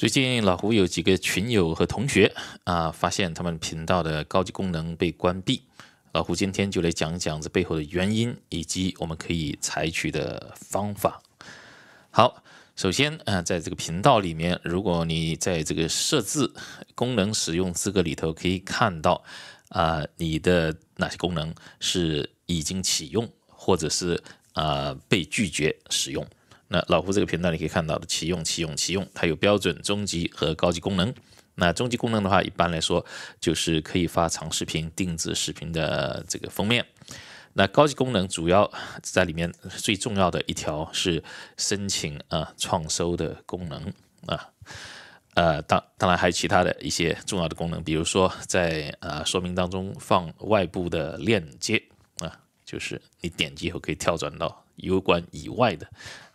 最近老胡有几个群友和同学啊，发现他们频道的高级功能被关闭。老胡今天就来讲讲这背后的原因，以及我们可以采取的方法。好，首先啊，在这个频道里面，如果你在这个设置功能使用资格里头可以看到啊，你的哪些功能是已经启用，或者是啊被拒绝使用。那老胡这个频道你可以看到的，启用、启用、启用，它有标准、中级和高级功能。那中级功能的话，一般来说就是可以发长视频、定制视频的这个封面。那高级功能主要在里面最重要的一条是申请啊创收的功能啊。呃，当当然还有其他的一些重要的功能，比如说在啊说明当中放外部的链接啊，就是你点击以后可以跳转到。油管以外的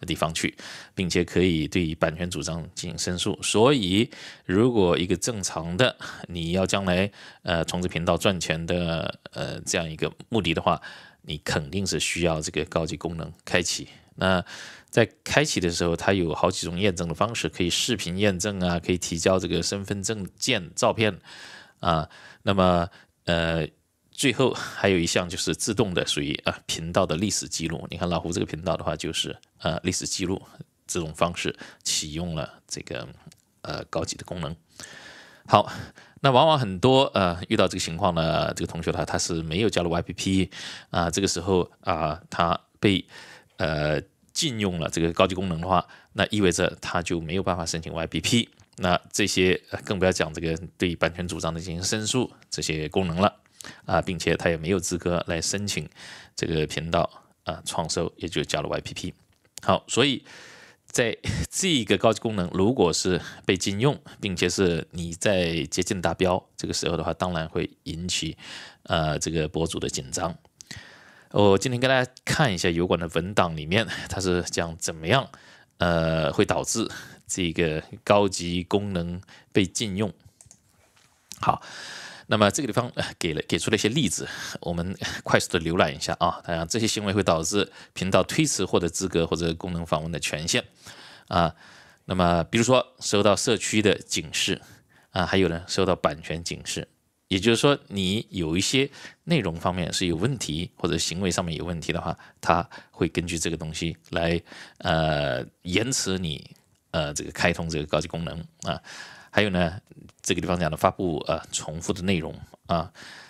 地方去，并且可以对版权主张进行申诉。所以，如果一个正常的你要将来呃从事频道赚钱的呃这样一个目的的话，你肯定是需要这个高级功能开启。那在开启的时候，它有好几种验证的方式，可以视频验证啊，可以提交这个身份证件照片啊。那么呃。最后还有一项就是自动的，属于啊频道的历史记录。你看老胡这个频道的话，就是呃历史记录这种方式启用了这个呃高级的功能。好，那往往很多呃遇到这个情况呢，这个同学的话他是没有加入 y p p 啊这个时候啊他被呃禁用了这个高级功能的话，那意味着他就没有办法申请 y p p 那这些更不要讲这个对版权主张的进行申诉这些功能了。啊，并且他也没有资格来申请这个频道啊，创收也就加了 YPP。好，所以在 这一个高级功能如果是被禁用，并且是你在接近达标这个时候的话，当然会引起呃这个博主的紧张。我今天给大家看一下油管的文档里面，它是讲怎么样呃会导致这个高级功能被禁用。好。那么这个地方给了给出了一些例子，我们快速的浏览一下啊。当然，这些行为会导致频道推迟获得资格或者功能访问的权限啊。那么，比如说收到社区的警示啊，还有呢，收到版权警示，也就是说，你有一些内容方面是有问题或者行为上面有问题的话，它会根据这个东西来呃延迟你呃这个开通这个高级功能啊。还有呢，这个地方讲的发布呃重复的内容啊，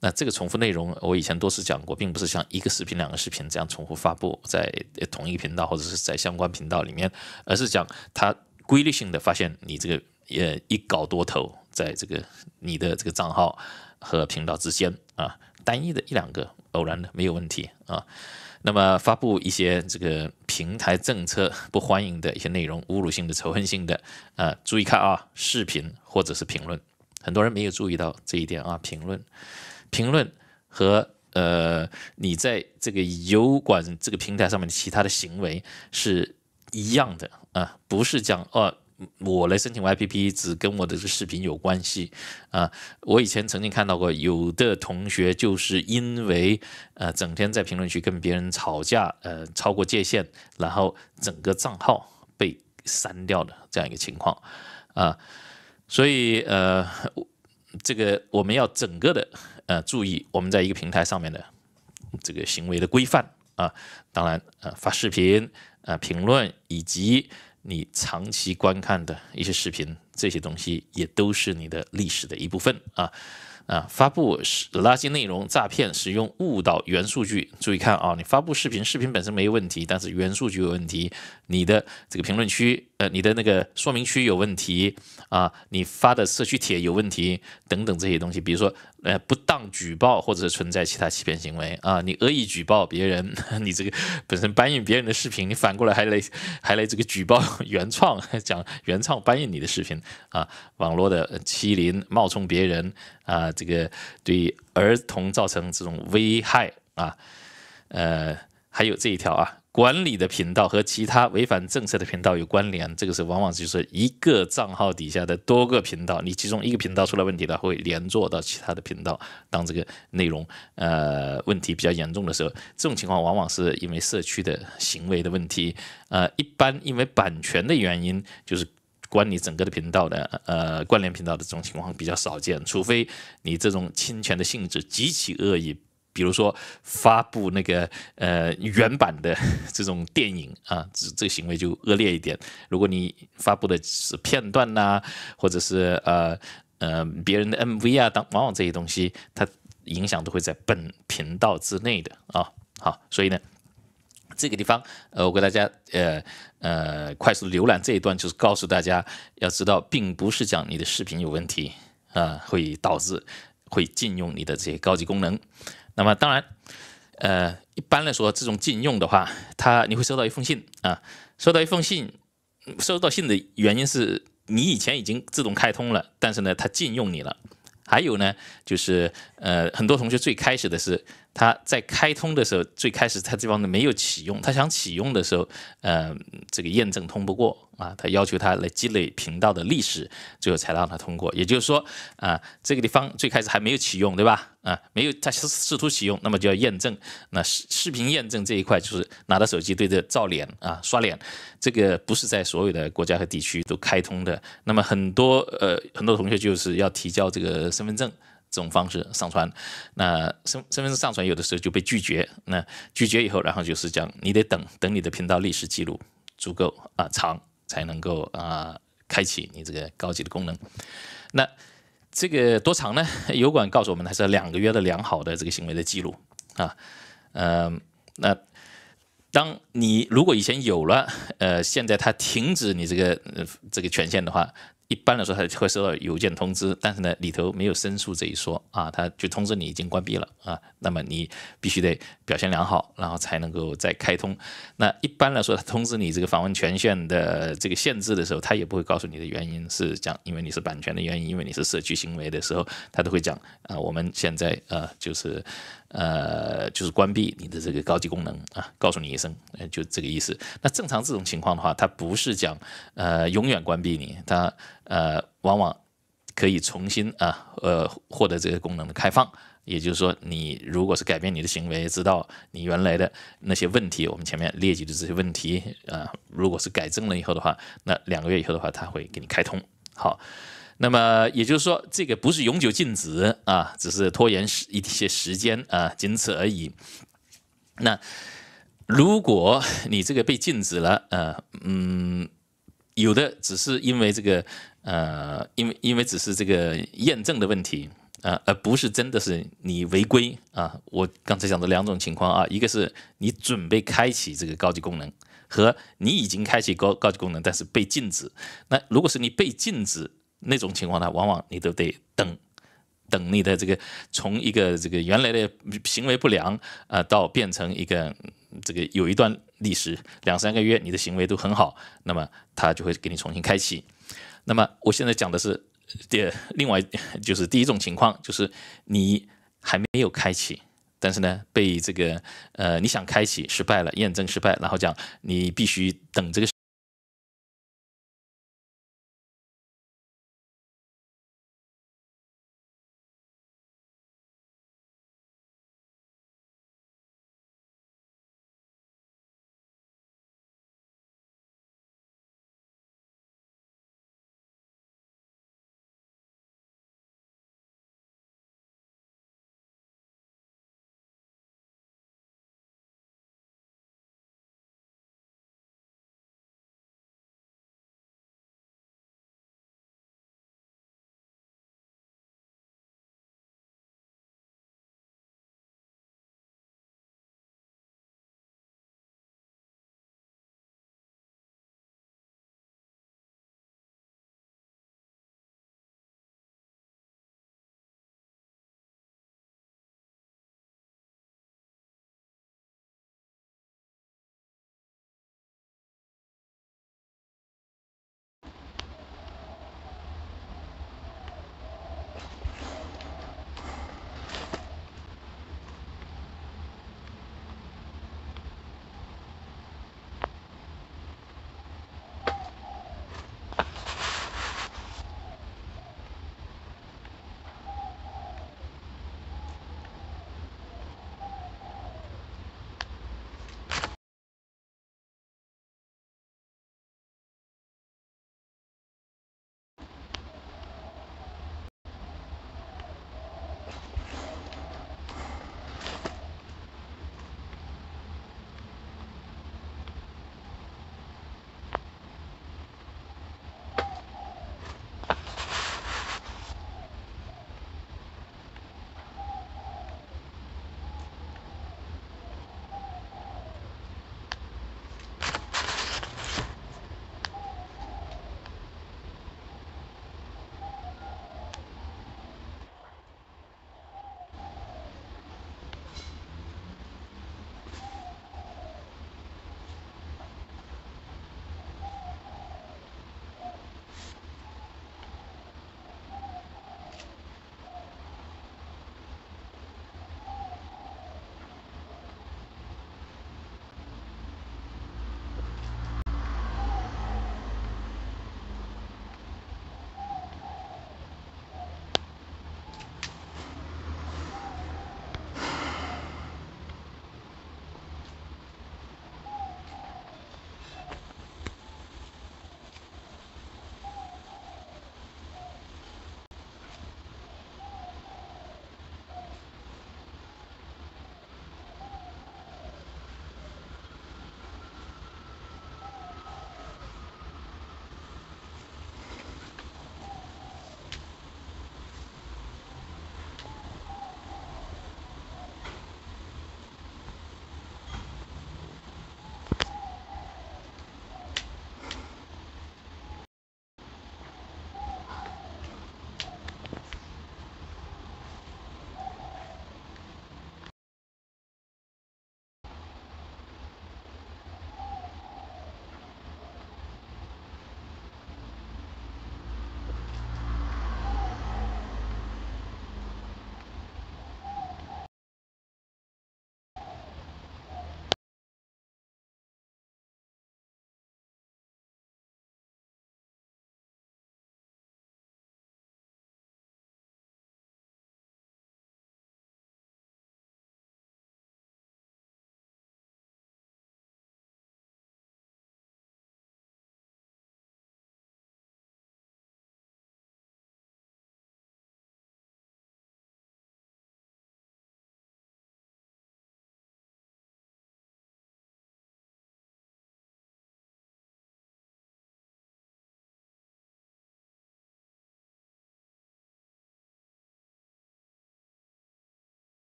那这个重复内容我以前多次讲过，并不是像一个视频两个视频这样重复发布在同一个频道或者是在相关频道里面，而是讲它规律性的发现你这个呃一搞多投在这个你的这个账号和频道之间啊，单一的一两个偶然的没有问题啊。那么发布一些这个平台政策不欢迎的一些内容，侮辱性的、仇恨性的，呃，注意看啊，视频或者是评论，很多人没有注意到这一点啊。评论、评论和呃，你在这个油管这个平台上面的其他的行为是一样的啊，不是讲哦。我来申请 YPP 只跟我的视频有关系啊！我以前曾经看到过，有的同学就是因为呃整天在评论区跟别人吵架，呃超过界限，然后整个账号被删掉的这样一个情况啊！所以呃，这个我们要整个的呃注意我们在一个平台上面的这个行为的规范啊！当然呃发视频呃评论以及。你长期观看的一些视频，这些东西也都是你的历史的一部分啊啊！发布是垃圾内容、诈骗、使用误导原数据。注意看啊，你发布视频，视频本身没问题，但是原数据有问题，你的这个评论区。呃，你的那个说明区有问题啊，你发的社区帖有问题等等这些东西，比如说呃不当举报或者存在其他欺骗行为啊，你恶意举报别人，你这个本身搬运别人的视频，你反过来还来还来这个举报 原创，讲原创搬运你的视频啊，网络的欺凌、冒充别人啊，这个对儿童造成这种危害啊，呃，还有这一条啊。管理的频道和其他违反政策的频道有关联，这个是往往就是一个账号底下的多个频道，你其中一个频道出了问题了，会连坐到其他的频道。当这个内容呃问题比较严重的时候，这种情况往往是因为社区的行为的问题。呃，一般因为版权的原因，就是管理整个的频道的呃关联频道的这种情况比较少见，除非你这种侵权的性质极其恶意。比如说发布那个呃原版的 这种电影啊，这这个行为就恶劣一点。如果你发布的是片段呐，或者是呃呃别人的 MV 啊，当往往这些东西，它影响都会在本频道之内的啊。好，所以呢，这个地方呃我给大家呃呃快速浏览这一段，就是告诉大家要知道，并不是讲你的视频有问题啊，会导致会禁用你的这些高级功能。那么当然，呃，一般来说，这种禁用的话，他你会收到一封信啊，收到一封信，收到信的原因是你以前已经自动开通了，但是呢，他禁用你了。还有呢，就是呃，很多同学最开始的是他在开通的时候，最开始他这方的没有启用，他想启用的时候，呃，这个验证通不过。啊，他要求他来积累频道的历史，最后才让他通过。也就是说，啊，这个地方最开始还没有启用，对吧？啊，没有，他试试图启用，那么就要验证。那视视频验证这一块，就是拿着手机对着照脸啊，刷脸。这个不是在所有的国家和地区都开通的。那么很多呃，很多同学就是要提交这个身份证这种方式上传。那身身份证上传有的时候就被拒绝。那拒绝以后，然后就是讲你得等等你的频道历史记录足够啊长。才能够啊开启你这个高级的功能，那这个多长呢？油管告诉我们，它是两个月的良好的这个行为的记录啊，嗯，那当你如果以前有了呃，现在它停止你这个这个权限的话，一般来说它会收到邮件通知，但是呢里头没有申诉这一说啊，它就通知你已经关闭了啊。那么你必须得表现良好，然后才能够再开通。那一般来说，他通知你这个访问权限的这个限制的时候，他也不会告诉你的原因是讲，因为你是版权的原因，因为你是社区行为的时候，他都会讲啊，我们现在呃就是呃就是关闭你的这个高级功能啊，告诉你一声，就这个意思。那正常这种情况的话，他不是讲呃永远关闭你，他呃往往可以重新啊呃获得这个功能的开放。也就是说，你如果是改变你的行为，知道你原来的那些问题，我们前面列举的这些问题，啊，如果是改正了以后的话，那两个月以后的话，他会给你开通。好，那么也就是说，这个不是永久禁止啊，只是拖延时一些时间啊，仅此而已。那如果你这个被禁止了，呃，嗯，有的只是因为这个，呃，因为因为只是这个验证的问题。啊，而不是真的是你违规啊！我刚才讲的两种情况啊，一个是你准备开启这个高级功能，和你已经开启高高级功能，但是被禁止。那如果是你被禁止那种情况呢，往往你都得等，等你的这个从一个这个原来的行为不良啊，到变成一个这个有一段历史两三个月，你的行为都很好，那么他就会给你重新开启。那么我现在讲的是。第另外就是第一种情况，就是你还没有开启，但是呢被这个呃你想开启失败了，验证失败，然后讲你必须等这个。